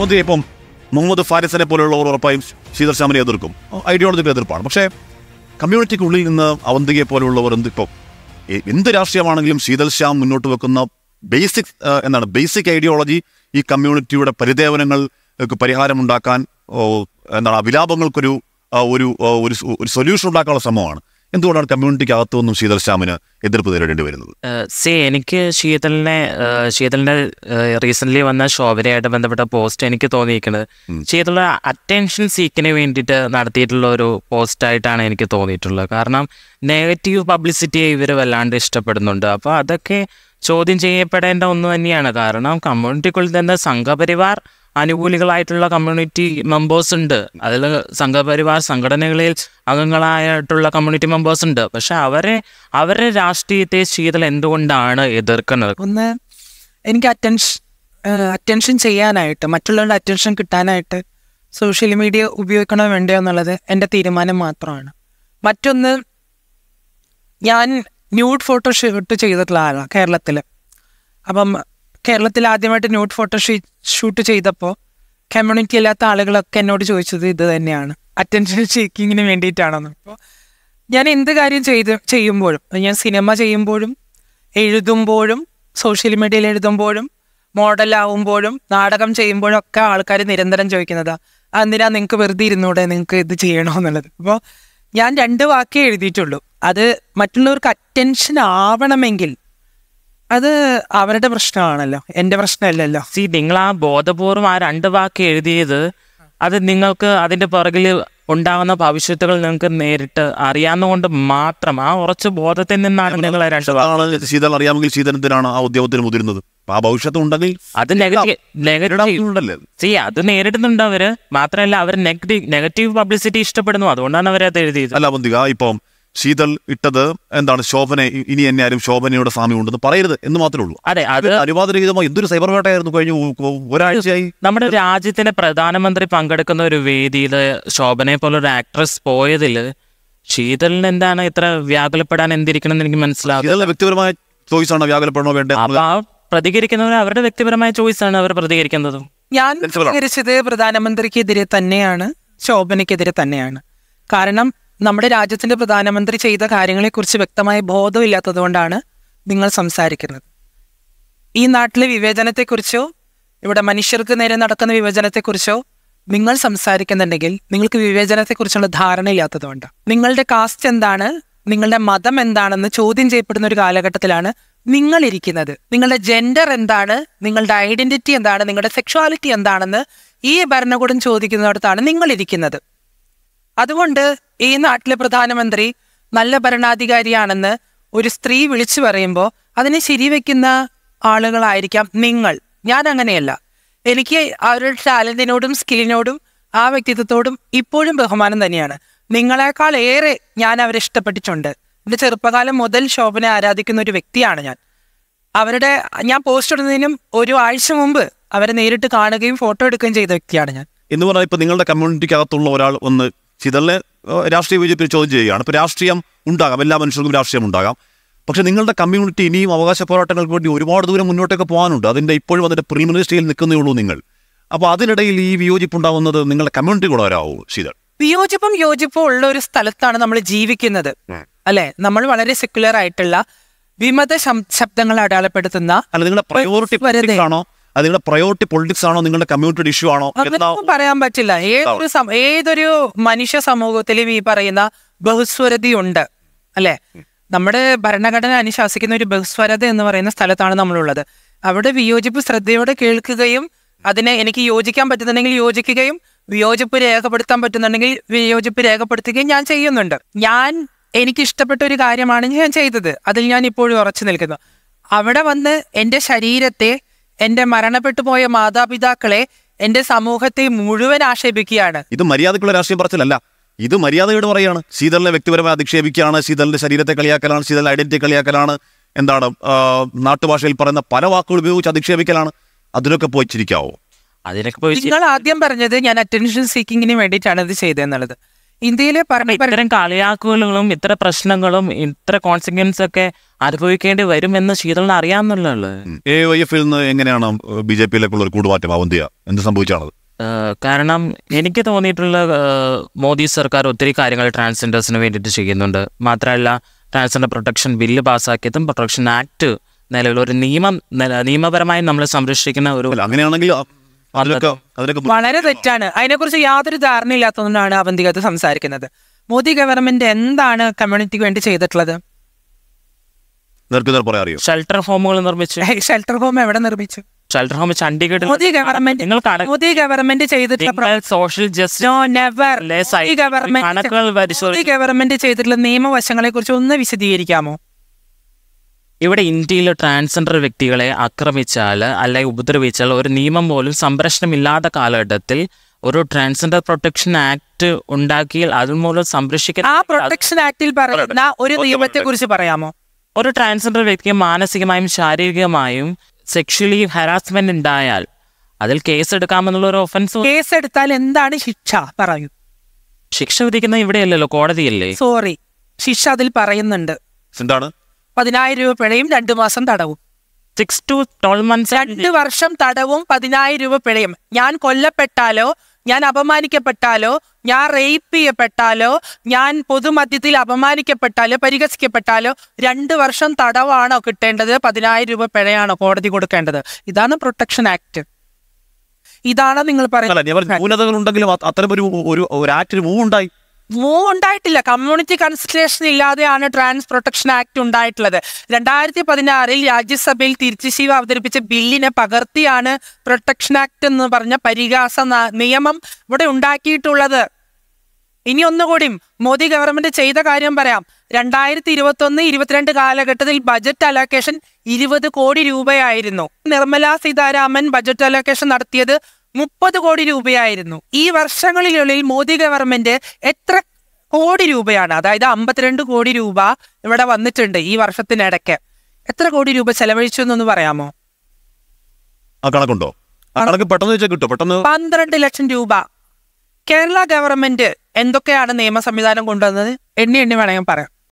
മോദിയെ ഇപ്പം മുഹമ്മദ് ഫാരിസിനെ പോലെയുള്ളവർ ഉറപ്പായും ശ്രീധർ ശ്യാമിനെ എതിർക്കും ഐഡിയോളജിക്കൽ എതിർപ്പാണ് പക്ഷേ കമ്മ്യൂണിറ്റിക്കുള്ളിൽ നിന്ന് അവന്തികയെ പോലെയുള്ളവർ എന്ത് ഇപ്പോൾ എന്ത് രാഷ്ട്രീയമാണെങ്കിലും ശീതൽ ശ്യാം മുന്നോട്ട് വെക്കുന്ന ബേസിക് എന്താണ് ബേസിക് ഐഡിയോളജി ഈ കമ്മ്യൂണിറ്റിയുടെ പരിദേവനങ്ങൾക്ക് പരിഹാരമുണ്ടാക്കാൻ എന്താണ് വിലാപങ്ങൾക്കൊരു ഒരു ഒരു സൊല്യൂഷൻ ഉണ്ടാക്കാനുള്ള ശ്രമമാണ് എന്തുകൊണ്ടാണ് കമ്മ്യൂണിറ്റിക്ക് അകത്തുനിന്നും ശീതൽ ശ്യാമിന് എതിർപ്പ് നേരിടേണ്ടി വരുന്നത് സേ എനിക്ക് ശീതലിനെ ശീതലിന്റെ റീസെന്റ് വന്ന ശോഭനയായിട്ട് ബന്ധപ്പെട്ട പോസ്റ്റ് എനിക്ക് തോന്നിയിരിക്കുന്നത് ശീതല അറ്റൻഷൻ സീക്കിന് വേണ്ടിയിട്ട് നടത്തിയിട്ടുള്ള ഒരു പോസ്റ്റായിട്ടാണ് എനിക്ക് തോന്നിയിട്ടുള്ളത് കാരണം നെഗറ്റീവ് പബ്ലിസിറ്റിയെ ഇവർ വല്ലാണ്ട് ഇഷ്ടപ്പെടുന്നുണ്ട് അപ്പോൾ അതൊക്കെ ചോദ്യം ചെയ്യപ്പെടേണ്ട ഒന്ന് തന്നെയാണ് കാരണം കമ്മ്യൂണിറ്റിക്കുള്ളിൽ തന്നെ സംഘപരിവാർ അനുകൂലികളായിട്ടുള്ള കമ്മ്യൂണിറ്റി മെമ്പേഴ്സ് ഉണ്ട് അതിൽ സംഘപരിവാർ സംഘടനകളിൽ അംഗങ്ങളായിട്ടുള്ള കമ്മ്യൂണിറ്റി മെമ്പേഴ്സ് ഉണ്ട് പക്ഷെ അവരെ അവരുടെ രാഷ്ട്രീയത്തെ ശീതൽ എന്തുകൊണ്ടാണ് എതിർക്കുന്നത് ഒന്ന് എനിക്ക് അറ്റൻഷൻ അറ്റൻഷൻ ചെയ്യാനായിട്ട് മറ്റുള്ളവരുടെ അറ്റൻഷൻ കിട്ടാനായിട്ട് സോഷ്യൽ മീഡിയ ഉപയോഗിക്കണോ വേണ്ടോ എന്നുള്ളത് എൻ്റെ തീരുമാനം മാത്രമാണ് മറ്റൊന്ന് ഞാൻ ന്യൂഡ് ഫോട്ടോ ഷൂട്ട് ചെയ്തിട്ടുള്ള ആളാണ് കേരളത്തിൽ അപ്പം കേരളത്തിൽ ആദ്യമായിട്ട് ന്യൂഡ് ഫോട്ടോ ഷൂട്ട് ചെയ്തപ്പോൾ കമ്മ്യൂണിറ്റി ഇല്ലാത്ത ആളുകളൊക്കെ എന്നോട് ചോദിച്ചത് ഇത് തന്നെയാണ് അറ്റൻഷൻ ഷേക്കിങ്ങിന് വേണ്ടിയിട്ടാണെന്ന് അപ്പോൾ ഞാൻ എന്ത് കാര്യം ചെയ്ത് ചെയ്യുമ്പോഴും ഞാൻ സിനിമ ചെയ്യുമ്പോഴും എഴുതുമ്പോഴും സോഷ്യൽ മീഡിയയിൽ എഴുതുമ്പോഴും മോഡലാവുമ്പോഴും നാടകം ചെയ്യുമ്പോഴും ഒക്കെ ആൾക്കാർ നിരന്തരം ചോദിക്കുന്നതാണ് എന്തിനാ നിങ്ങൾക്ക് വെറുതെ ഇരുന്നൂടെ നിങ്ങൾക്ക് ഇത് ചെയ്യണമെന്നുള്ളത് അപ്പോൾ ഞാൻ രണ്ട് വാക്കേ എഴുതിയിട്ടുള്ളൂ അത് മറ്റുള്ളവർക്ക് അറ്റൻഷൻ ആവണമെങ്കിൽ അത് അവരുടെ പ്രശ്നമാണല്ലോ എന്റെ പ്രശ്നമല്ലല്ലോ സി നിങ്ങൾ ആ ബോധപൂർവം ആ രണ്ട് വാക്ക് എഴുതിയത് അത് നിങ്ങൾക്ക് അതിന്റെ പുറകിൽ ഉണ്ടാകുന്ന ഭവിഷ്യത്തുകൾ നിങ്ങൾക്ക് നേരിട്ട് അറിയാവുന്നതുകൊണ്ട് മാത്രം ആ ഉറച്ച ബോധത്തിൽ നിന്നാണ് നിങ്ങൾ ആ രണ്ട് വാക്ക് അറിയാമെങ്കിൽ ശീതനത്തിനാണ് ആ ഉദ്യോഗത്തിന് മുതിരുന്നത് ആ ഭവിഷ്യത്ത് ഉണ്ടെങ്കിൽ അത് നെഗറ്റീവ് സി അത് നേരിടുന്നുണ്ട് അവര് മാത്രമല്ല അവർ നെഗറ്റീവ് നെഗറ്റീവ് പബ്ലിസിറ്റി ഇഷ്ടപ്പെടുന്നു അതുകൊണ്ടാണ് അത് എഴുതിയത് അല്ല ഇപ്പം ശീതൾ ഇട്ടത് എന്താണ് ശോഭന ഇനി എന്നെ ആരും ശോഭനയുടെ സ്വാമി ഉണ്ടെന്ന് പറയരുത് എന്ന് മാത്രമേ ഉള്ളൂ അതെ അത് അനുവാദരഹിതമായി എന്തൊരു സൈബർ വേട്ടയായിരുന്നു കഴിഞ്ഞ ഒരാഴ്ചയായി നമ്മുടെ രാജ്യത്തിന്റെ പ്രധാനമന്ത്രി പങ്കെടുക്കുന്ന ഒരു വേദിയിൽ ശോഭനയെ പോലൊരു ആക്ട്രസ് പോയതിൽ ശീതലിന് എന്താണ് ഇത്ര വ്യാകുലപ്പെടാൻ എന്തിരിക്കണം എനിക്ക് മനസ്സിലാവും വ്യക്തിപരമായ ചോയ്സ് ആണ് വ്യാകുലപ്പെടണോ വേണ്ടത് ആ പ്രതികരിക്കുന്നവർ അവരുടെ വ്യക്തിപരമായ ചോയ്സ് ആണ് അവർ പ്രതികരിക്കുന്നത് ഞാൻ പ്രതികരിച്ചത് പ്രധാനമന്ത്രിക്കെതിരെ തന്നെയാണ് ശോഭനയ്ക്കെതിരെ തന്നെയാണ് കാരണം നമ്മുടെ രാജ്യത്തിന്റെ പ്രധാനമന്ത്രി ചെയ്ത കാര്യങ്ങളെക്കുറിച്ച് വ്യക്തമായ ബോധമില്ലാത്തതുകൊണ്ടാണ് നിങ്ങൾ സംസാരിക്കുന്നത് ഈ നാട്ടിലെ വിവേചനത്തെക്കുറിച്ചോ ഇവിടെ മനുഷ്യർക്ക് നേരെ നടക്കുന്ന വിവേചനത്തെക്കുറിച്ചോ നിങ്ങൾ സംസാരിക്കുന്നുണ്ടെങ്കിൽ നിങ്ങൾക്ക് വിവേചനത്തെക്കുറിച്ചുള്ള ധാരണ കൊണ്ട് നിങ്ങളുടെ കാസ്റ്റ് എന്താണ് നിങ്ങളുടെ മതം എന്താണെന്ന് ചോദ്യം ചെയ്യപ്പെടുന്ന ഒരു കാലഘട്ടത്തിലാണ് നിങ്ങൾ ഇരിക്കുന്നത് നിങ്ങളുടെ ജെൻഡർ എന്താണ് നിങ്ങളുടെ ഐഡന്റിറ്റി എന്താണ് നിങ്ങളുടെ സെക്ഷുവാലിറ്റി എന്താണെന്ന് ഈ ഭരണകൂടം ചോദിക്കുന്നിടത്താണ് നിങ്ങൾ ഇരിക്കുന്നത് അതുകൊണ്ട് ഈ നാട്ടിലെ പ്രധാനമന്ത്രി നല്ല ഭരണാധികാരിയാണെന്ന് ഒരു സ്ത്രീ വിളിച്ചു പറയുമ്പോൾ അതിനെ ശരിവെക്കുന്ന ആളുകളായിരിക്കാം നിങ്ങൾ ഞാൻ അങ്ങനെയല്ല എനിക്ക് അവരുടെ ടാലന്റിനോടും സ്കില്ലിനോടും ആ വ്യക്തിത്വത്തോടും ഇപ്പോഴും ബഹുമാനം തന്നെയാണ് നിങ്ങളെക്കാൾ ഏറെ ഞാൻ അവരെ ഇഷ്ടപ്പെട്ടിട്ടുണ്ട് എൻ്റെ ചെറുപ്പകാലം മുതൽ ശോഭനെ ആരാധിക്കുന്ന ഒരു വ്യക്തിയാണ് ഞാൻ അവരുടെ ഞാൻ പോസ്റ്റ് ഇടുന്നതിനും ഒരു ആഴ്ച മുമ്പ് അവരെ നേരിട്ട് കാണുകയും ഫോട്ടോ എടുക്കുകയും ചെയ്ത വ്യക്തിയാണ് ഞാൻ എന്ന് പറഞ്ഞാൽ ഇപ്പൊ നിങ്ങളുടെ അകത്തുള്ള ഒരാൾ ഒന്ന് ചിതലിനെ രാഷ്ട്രീയ ബിജെപി ചോദ്യം ചെയ്യുകയാണ് ഇപ്പോൾ രാഷ്ട്രീയം ഉണ്ടാകാം എല്ലാ മനുഷ്യർക്കും രാഷ്ട്രീയം ഉണ്ടാകാം പക്ഷേ നിങ്ങളുടെ കമ്മ്യൂണിറ്റി ഇനിയും അവകാശ പോരാട്ടങ്ങൾക്ക് വേണ്ടി ഒരുപാട് ദൂരം മുന്നോട്ടേക്ക് പോകാനുണ്ട് അതിൻ്റെ ഇപ്പോഴും അതിൻ്റെ പ്രീമിയർ സ്റ്റേജിൽ നിൽക്കുന്നേ ഉള്ളൂ നിങ്ങൾ അപ്പോൾ അതിനിടയിൽ ഈ വിയോജിപ്പ് ഉണ്ടാകുന്നത് നിങ്ങളുടെ കമ്മ്യൂണിറ്റി ഗുണകരാവൂ ശീതൾ വിയോജിപ്പും യോജിപ്പും ഉള്ള ഒരു സ്ഥലത്താണ് നമ്മൾ ജീവിക്കുന്നത് അല്ലെ നമ്മൾ വളരെ സെക്യുലർ ആയിട്ടുള്ള വിമത ശബ്ദങ്ങൾ അടയാളപ്പെടുത്തുന്ന നിങ്ങളുടെ പ്രയോറിറ്റി ആണോ അത് നിങ്ങളുടെ പ്രയോറിറ്റി പൊളിറ്റിക്സ് ആണോ നിങ്ങളുടെ കമ്മ്യൂണിറ്റി ഇഷ്യൂ ആണോ പറയാൻ പറ്റില്ല ഏതൊരു ഏതൊരു മനുഷ്യ സമൂഹത്തിലും ഈ പറയുന്ന ബഹുസ്വരതയുണ്ട് അല്ലെ നമ്മുടെ ഭരണഘടന അനുശാസിക്കുന്ന ഒരു ബഹുസ്വരത എന്ന് പറയുന്ന സ്ഥലത്താണ് നമ്മളുള്ളത് അവിടെ വിയോജിപ്പ് ശ്രദ്ധയോടെ കേൾക്കുകയും അതിനെ എനിക്ക് യോജിക്കാൻ പറ്റുന്നുണ്ടെങ്കിൽ യോജിക്കുകയും വിയോജിപ്പ് രേഖപ്പെടുത്താൻ പറ്റുന്നുണ്ടെങ്കിൽ വിയോജിപ്പ് രേഖപ്പെടുത്തുകയും ഞാൻ ചെയ്യുന്നുണ്ട് ഞാൻ എനിക്ക് ഇഷ്ടപ്പെട്ട ഒരു കാര്യമാണ് ഞാൻ ചെയ്തത് അതിൽ ഞാൻ ഇപ്പോഴും ഉറച്ചു നിൽക്കുന്നു അവിടെ വന്ന് എൻ്റെ ശരീരത്തെ എന്റെ മരണപ്പെട്ടുപോയ മാതാപിതാക്കളെ എന്റെ സമൂഹത്തെ മുഴുവൻ ആക്ഷേപിക്കുകയാണ് ഇത് മര്യാദക്കുള്ള രാഷ്ട്രീയം പറച്ചിലല്ല ഇത് മര്യാദയോട് പറയാണ് ശീതലിനെ വ്യക്തിപരമായി അധിക്ഷേപിക്കുകയാണ് ശീതലിന്റെ ശരീരത്തെ കളിയാക്കലാണ് ശീതലിന്റെ ഐഡന്റിറ്റി കളിയാക്കലാണ് എന്താണ് നാട്ടുഭാഷയിൽ പറയുന്ന പല വാക്കുകൾ ഉപയോഗിച്ച് അധിക്ഷേപിക്കലാണ് അതിനൊക്കെ പോയി ചിരിക്കാവോ അതിനൊക്കെ പോയി നിങ്ങൾ ആദ്യം പറഞ്ഞത് ഞാൻ അറ്റൻഷൻ സീക്കിങ്ങിന് വേണ്ടിയിട്ടാണ് ഇത് ചെയ്തതെന്നുള്ളത് ഇന്ത്യയിലെ ഇത്തരം കളിയാക്കലുകളും ഇത്ര പ്രശ്നങ്ങളും ഇത്ര കോൺസിക്വൻസ് ഒക്കെ അനുഭവിക്കേണ്ടി വരുമെന്ന് ശീതളിന് അറിയാമെന്നുള്ളത് വൈ എങ്ങനെയാണ് ബി ജെ പിയിലേക്കുള്ള കാരണം എനിക്ക് തോന്നിയിട്ടുള്ള മോദി സർക്കാർ ഒത്തിരി കാര്യങ്ങൾ ട്രാൻസ്ജെൻഡേഴ്സിന് വേണ്ടിയിട്ട് ചെയ്യുന്നുണ്ട് മാത്രമല്ല ട്രാൻസ്ജെൻഡർ പ്രൊട്ടക്ഷൻ ബില്ല് പാസ്സാക്കിയതും പ്രൊട്ടക്ഷൻ ആക്ട് നിലവിൽ ഒരു നിയമം നിയമപരമായി നമ്മൾ സംരക്ഷിക്കുന്ന ഒരു അങ്ങനെയാണെങ്കിൽ വളരെ തെറ്റാണ് അതിനെക്കുറിച്ച് യാതൊരു ധാരണയില്ലാത്തതുകൊണ്ടാണ് അവന്തികത്ത് സംസാരിക്കുന്നത് മോദി ഗവൺമെന്റ് എന്താണ് കമ്മ്യൂണിറ്റിക്ക് വേണ്ടി ചെയ്തിട്ടുള്ളത് ഷെൽട്ടർ ഹോമുകൾ നിർമ്മിച്ചു ഷെൽട്ടർ ഹോം എവിടെ നിർമ്മിച്ചു shelter home Chandigarh Modi government നിങ്ങൾ മോദി ഗവൺമെന്റ് ചെയ്തിട്ടുള്ള സോഷ്യൽ ജസ്റ്റിസ് ഗവൺമെന്റ് ചെയ്തിട്ടുള്ള നിയമവശങ്ങളെ കുറിച്ച് ഒന്ന് വിശദീകരിക്കാമോ ഇവിടെ ഇന്ത്യയിലെ ട്രാൻസ്ജെൻഡർ വ്യക്തികളെ ആക്രമിച്ചാൽ അല്ലെങ്കിൽ ഉപദ്രവിച്ചാൽ ഒരു നിയമം പോലും സംരക്ഷണമില്ലാത്ത കാലഘട്ടത്തിൽ ഒരു ട്രാൻസ്ജെൻഡർ പ്രൊട്ടക്ഷൻ ആക്ട് ഉണ്ടാക്കിയാൽ അതുമൂലം സംരക്ഷിക്കാൻ ആ പ്രൊട്ടക്ഷൻ ആക്ടിൽ പറയുന്ന ഒരു നിയമത്തെ കുറിച്ച് പറയാമോ ഒരു ട്രാൻസ്ജെൻഡർ വ്യക്തിക്ക് മാനസികമായും ശാരീരികമായും സെക്ഷലി ഹരാസ്മെന്റ് ഉണ്ടായാൽ അതിൽ കേസ് എടുക്കാമെന്നുള്ള ഒരു ഒഫൻസ് കേസ് എടുത്താൽ എന്താണ് ശിക്ഷ പറയൂ ശിക്ഷ വിധിക്കുന്ന ഇവിടെയല്ലല്ലോ കോടതിയല്ലേ സോറി ശിക്ഷ അതിൽ പറയുന്നുണ്ട് എന്താണ് പതിനായിരം രൂപ പിഴയും രണ്ടു മാസം തടവും സിക്സ് ടു ട്വൽവ് മന്ത്സ് രണ്ട് വർഷം തടവും പതിനായിരം രൂപ പിഴയും ഞാൻ കൊല്ലപ്പെട്ടാലോ ഞാൻ അപമാനിക്കപ്പെട്ടാലോ ഞാൻ റേപ്പ് ചെയ്യപ്പെട്ടാലോ ഞാൻ പൊതുമധ്യത്തിൽ അപമാനിക്കപ്പെട്ടാലോ പരിഹസിക്കപ്പെട്ടാലോ രണ്ട് വർഷം തടവാണോ കിട്ടേണ്ടത് പതിനായിരം രൂപ പിഴയാണോ കോടതി കൊടുക്കേണ്ടത് ഇതാണ് പ്രൊട്ടക്ഷൻ ആക്ട് ഇതാണ് നിങ്ങൾ പറയുന്നത് ന്യൂനതകൾ ഉണ്ടെങ്കിലും അത്തരം ഒരു ഒരു ആക്ട് ഉണ്ടായി മൂവ് ഉണ്ടായിട്ടില്ല കമ്മ്യൂണിറ്റി കൺസൾട്ടേഷൻ ഇല്ലാതെയാണ് ട്രാൻസ് പ്രൊട്ടക്ഷൻ ആക്ട് ഉണ്ടായിട്ടുള്ളത് രണ്ടായിരത്തി പതിനാറിൽ രാജ്യസഭയിൽ തിരിച്ചുശീവ അവതരിപ്പിച്ച ബില്ലിനെ പകർത്തിയാണ് പ്രൊട്ടക്ഷൻ ആക്ട് എന്ന് പറഞ്ഞ പരിഹാസ നിയമം ഇവിടെ ഉണ്ടാക്കിയിട്ടുള്ളത് ഇനി ഒന്നുകൂടി മോദി ഗവൺമെന്റ് ചെയ്ത കാര്യം പറയാം രണ്ടായിരത്തി ഇരുപത്തി ഒന്ന് ഇരുപത്തിരണ്ട് കാലഘട്ടത്തിൽ ബജറ്റ് അലോക്കേഷൻ ഇരുപത് കോടി രൂപയായിരുന്നു നിർമ്മല സീതാരാമൻ ബജറ്റ് അലോക്കേഷൻ നടത്തിയത് മുപ്പത് കോടി രൂപയായിരുന്നു ഈ വർഷങ്ങളിലുള്ളിൽ മോദി ഗവൺമെന്റ് എത്ര കോടി രൂപയാണ് അതായത് അമ്പത്തിരണ്ട് കോടി രൂപ ഇവിടെ വന്നിട്ടുണ്ട് ഈ വർഷത്തിനിടയ്ക്ക് എത്ര കോടി രൂപ ചെലവഴിച്ചു എന്നൊന്ന് പറയാമോ പെട്ടെന്ന് പെട്ടെന്ന് പന്ത്രണ്ട് ലക്ഷം രൂപ കേരള ഗവൺമെന്റ് എന്തൊക്കെയാണ് നിയമ സംവിധാനം കൊണ്ടുവന്നത് എണ്ണി എണ്ണി വേണമെങ്കിൽ പറയാം